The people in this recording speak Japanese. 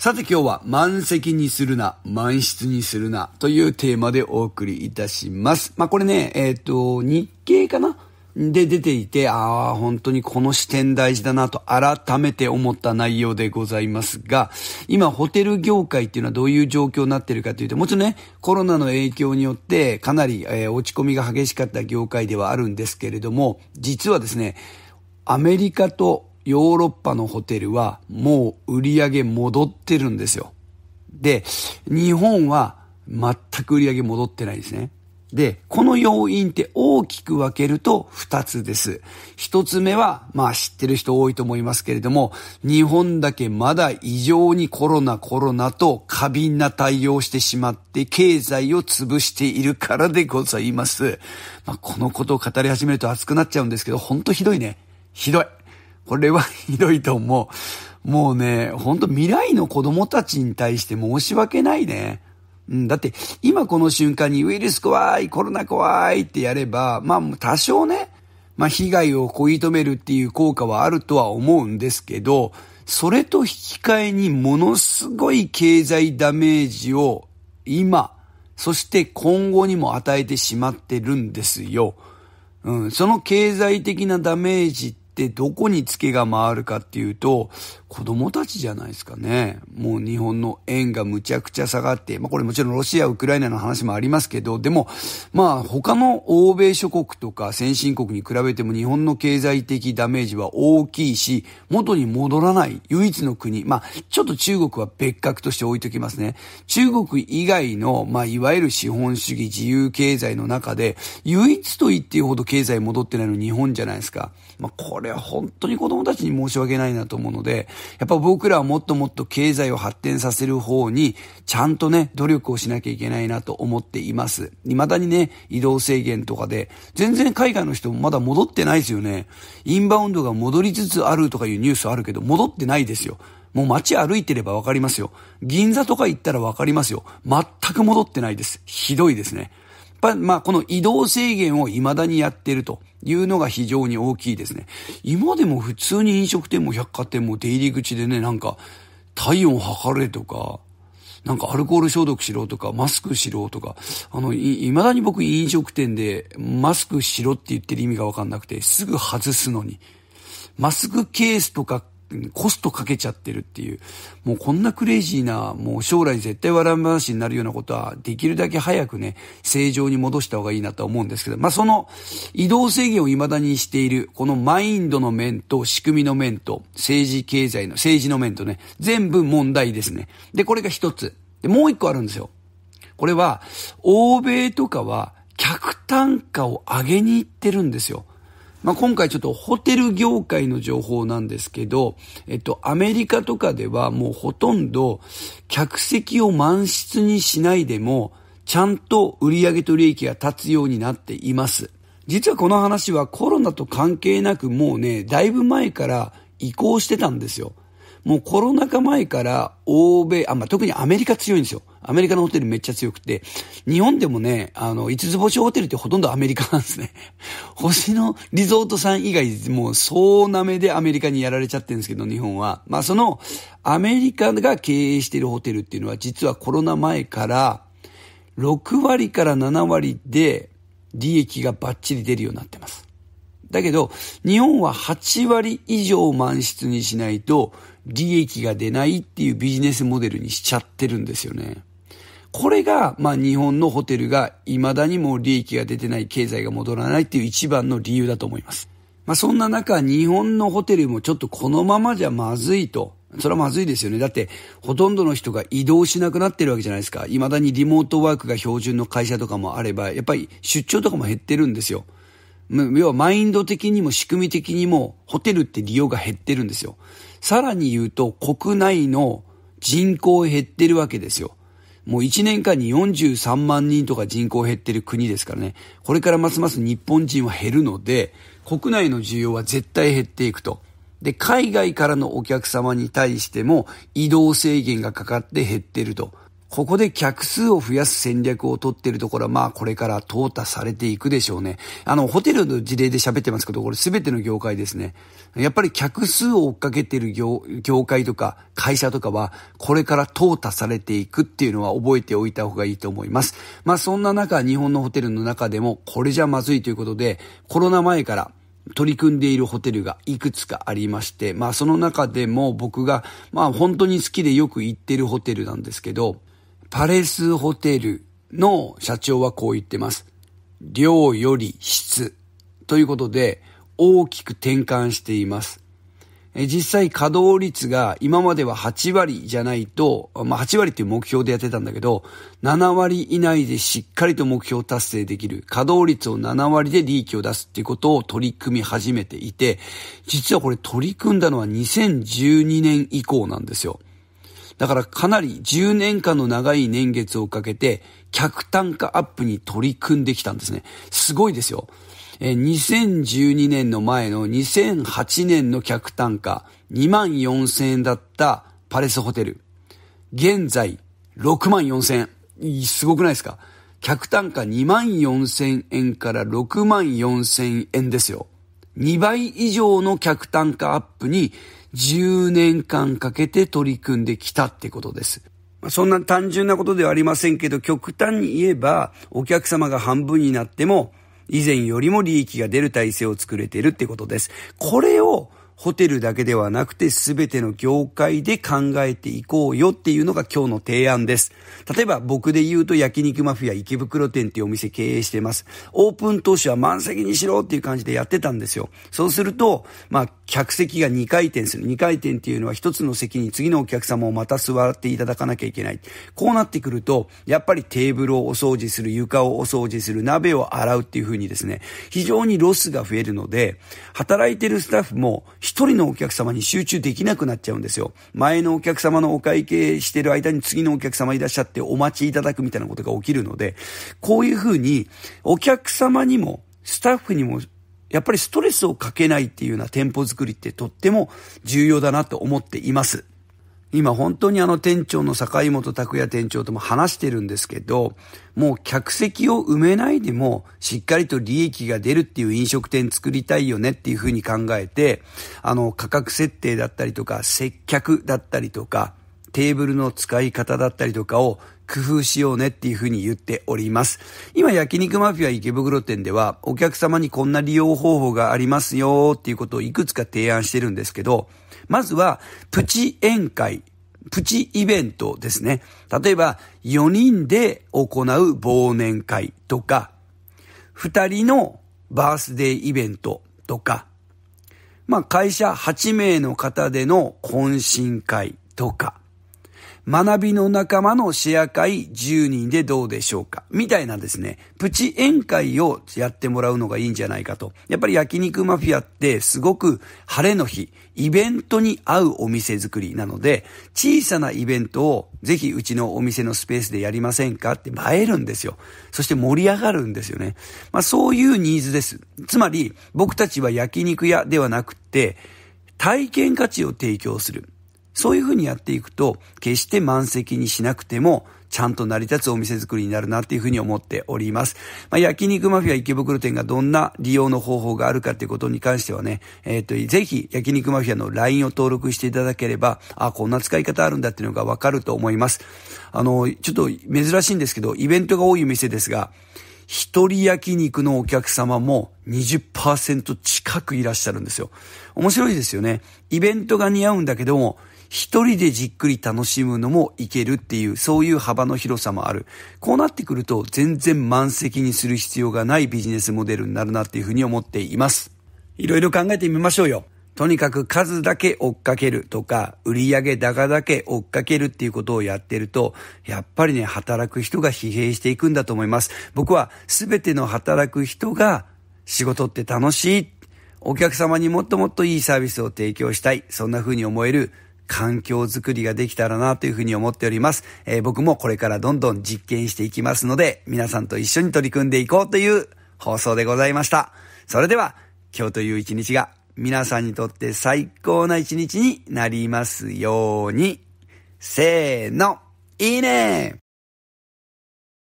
さて今日は満席にするな、満室にするなというテーマでお送りいたします。まあこれね、えっ、ー、と、日経かなで出ていて、ああ、本当にこの視点大事だなと改めて思った内容でございますが、今ホテル業界っていうのはどういう状況になってるかというと、もちろんね、コロナの影響によってかなり、えー、落ち込みが激しかった業界ではあるんですけれども、実はですね、アメリカとヨーロッパのホテルはもう売り上げ戻ってるんですよ。で、日本は全く売り上げ戻ってないですね。で、この要因って大きく分けると2つです。1つ目は、まあ知ってる人多いと思いますけれども、日本だけまだ異常にコロナコロナと過敏な対応してしまって経済を潰しているからでございます。まあこのことを語り始めると熱くなっちゃうんですけど、ほんとひどいね。ひどい。これはひどいと思う。もうね、ほんと未来の子供たちに対して申し訳ないね。うん、だって、今この瞬間にウイルス怖い、コロナ怖いってやれば、まあ多少ね、まあ被害を食い止めるっていう効果はあるとは思うんですけど、それと引き換えにものすごい経済ダメージを今、そして今後にも与えてしまってるんですよ。うん、その経済的なダメージっってどこにツケが回るかっていうと、子供たちじゃないですかね。もう日本の円がむちゃくちゃ下がって、まあこれもちろんロシア、ウクライナの話もありますけど、でも、まあ他の欧米諸国とか先進国に比べても日本の経済的ダメージは大きいし、元に戻らない唯一の国。まあちょっと中国は別格として置いときますね。中国以外の、まあいわゆる資本主義自由経済の中で、唯一と言っていいほど経済戻ってないの日本じゃないですか。まあこれは本当に子供たちに申し訳ないなと思うので、やっぱ僕らはもっともっと経済を発展させる方に、ちゃんとね、努力をしなきゃいけないなと思っています。未だにね、移動制限とかで、全然海外の人もまだ戻ってないですよね。インバウンドが戻りつつあるとかいうニュースあるけど、戻ってないですよ。もう街歩いてればわかりますよ。銀座とか行ったらわかりますよ。全く戻ってないです。ひどいですね。ぱ、まあ、この移動制限を未だにやってるというのが非常に大きいですね。今でも普通に飲食店も百貨店も出入り口でね、なんか、体温測れとか、なんかアルコール消毒しろとか、マスクしろとか、あの、い、未だに僕飲食店でマスクしろって言ってる意味がわかんなくて、すぐ外すのに。マスクケースとかコストかけちゃってるっていう。もうこんなクレイジーな、もう将来絶対笑い話になるようなことは、できるだけ早くね、正常に戻した方がいいなと思うんですけど、まあ、その移動制限を未だにしている、このマインドの面と仕組みの面と、政治経済の、政治の面とね、全部問題ですね。で、これが一つ。で、もう一個あるんですよ。これは、欧米とかは、客単価を上げに行ってるんですよ。まあ、今回ちょっとホテル業界の情報なんですけど、えっと、アメリカとかではもうほとんど客席を満室にしないでも、ちゃんと売上と利益が立つようになっています。実はこの話はコロナと関係なくもうね、だいぶ前から移行してたんですよ。もうコロナ禍前から欧米、あ、まあ、特にアメリカ強いんですよ。アメリカのホテルめっちゃ強くて、日本でもね、あの、五つ星ホテルってほとんどアメリカなんですね。星のリゾートさん以外、もう総なめでアメリカにやられちゃってるんですけど、日本は。まあ、その、アメリカが経営してるホテルっていうのは、実はコロナ前から、6割から7割で、利益がバッチリ出るようになってます。だけど、日本は8割以上満室にしないと利益が出ないっていうビジネスモデルにしちゃってるんですよね。これが、まあ日本のホテルが未だにもう利益が出てない、経済が戻らないっていう一番の理由だと思います。まあそんな中、日本のホテルもちょっとこのままじゃまずいと。それはまずいですよね。だって、ほとんどの人が移動しなくなってるわけじゃないですか。未だにリモートワークが標準の会社とかもあれば、やっぱり出張とかも減ってるんですよ。要はマインド的にも仕組み的にもホテルって利用が減ってるんですよ。さらに言うと国内の人口減ってるわけですよ。もう1年間に43万人とか人口減ってる国ですからね、これからますます日本人は減るので、国内の需要は絶対減っていくと。で、海外からのお客様に対しても移動制限がかかって減ってると。ここで客数を増やす戦略を取っているところは、まあこれから淘汰されていくでしょうね。あの、ホテルの事例で喋ってますけど、これ全ての業界ですね。やっぱり客数を追っかけている業業界とか会社とかは、これから淘汰されていくっていうのは覚えておいた方がいいと思います。まあそんな中、日本のホテルの中でも、これじゃまずいということで、コロナ前から取り組んでいるホテルがいくつかありまして、まあその中でも僕が、まあ本当に好きでよく行ってるホテルなんですけど、パレスホテルの社長はこう言ってます。量より質ということで大きく転換しています。実際稼働率が今までは8割じゃないと、まあ、8割っていう目標でやってたんだけど、7割以内でしっかりと目標達成できる、稼働率を7割で利益を出すっていうことを取り組み始めていて、実はこれ取り組んだのは2012年以降なんですよ。だからかなり10年間の長い年月をかけて、客単価アップに取り組んできたんですね。すごいですよ。え2012年の前の2008年の客単価2万4000円だったパレスホテル。現在6万4000円。すごくないですか客単価2万4000円から6万4000円ですよ。2倍以上の客単価アップに10年間かけて取り組んできたってことです。そんな単純なことではありませんけど、極端に言えば、お客様が半分になっても、以前よりも利益が出る体制を作れているってことです。これをホテルだけではなくて全ての業界で考えていこうよっていうのが今日の提案です。例えば僕で言うと焼肉マフィア池袋店っていうお店経営してます。オープン当初は満席にしろっていう感じでやってたんですよ。そうすると、まあ客席が2回転する。2回転っていうのは1つの席に次のお客様をまた座っていただかなきゃいけない。こうなってくると、やっぱりテーブルをお掃除する、床をお掃除する、鍋を洗うっていう風にですね、非常にロスが増えるので、働いてるスタッフも一人のお客様に集中できなくなっちゃうんですよ。前のお客様のお会計してる間に次のお客様いらっしゃってお待ちいただくみたいなことが起きるので、こういうふうにお客様にもスタッフにもやっぱりストレスをかけないっていうような店舗作りってとっても重要だなと思っています。今本当にあの店長の坂本拓也店長とも話してるんですけど、もう客席を埋めないでもしっかりと利益が出るっていう飲食店作りたいよねっていうふうに考えて、あの価格設定だったりとか接客だったりとか、テーブルの使い方だったりとかを工夫しようねっていうふうに言っております。今焼肉マフィア池袋店ではお客様にこんな利用方法がありますよっていうことをいくつか提案してるんですけど、まずはプチ宴会、プチイベントですね。例えば4人で行う忘年会とか、2人のバースデーイベントとか、まあ会社8名の方での懇親会とか、学びの仲間のシェア会10人でどうでしょうかみたいなですね、プチ宴会をやってもらうのがいいんじゃないかと。やっぱり焼肉マフィアってすごく晴れの日、イベントに合うお店作りなので、小さなイベントをぜひうちのお店のスペースでやりませんかって映えるんですよ。そして盛り上がるんですよね。まあそういうニーズです。つまり僕たちは焼肉屋ではなくて、体験価値を提供する。そういうふうにやっていくと、決して満席にしなくても、ちゃんと成り立つお店作りになるなっていうふうに思っております。まあ、焼肉マフィア池袋店がどんな利用の方法があるかっていうことに関してはね、えっ、ー、と、ぜひ焼肉マフィアの LINE を登録していただければ、あ、こんな使い方あるんだっていうのがわかると思います。あの、ちょっと珍しいんですけど、イベントが多い店ですが、一人焼肉のお客様も20%近くいらっしゃるんですよ。面白いですよね。イベントが似合うんだけども、一人でじっくり楽しむのもいけるっていう、そういう幅の広さもある。こうなってくると、全然満席にする必要がないビジネスモデルになるなっていうふうに思っています。いろいろ考えてみましょうよ。とにかく数だけ追っかけるとか、売上高だけ追っかけるっていうことをやってると、やっぱりね、働く人が疲弊していくんだと思います。僕は全ての働く人が仕事って楽しい。お客様にもっともっといいサービスを提供したい。そんな風に思える環境づくりができたらなというふうに思っております。えー、僕もこれからどんどん実験していきますので、皆さんと一緒に取り組んでいこうという放送でございました。それでは、今日という一日が皆さんにとって最高な一日になりますように。せーの、いいね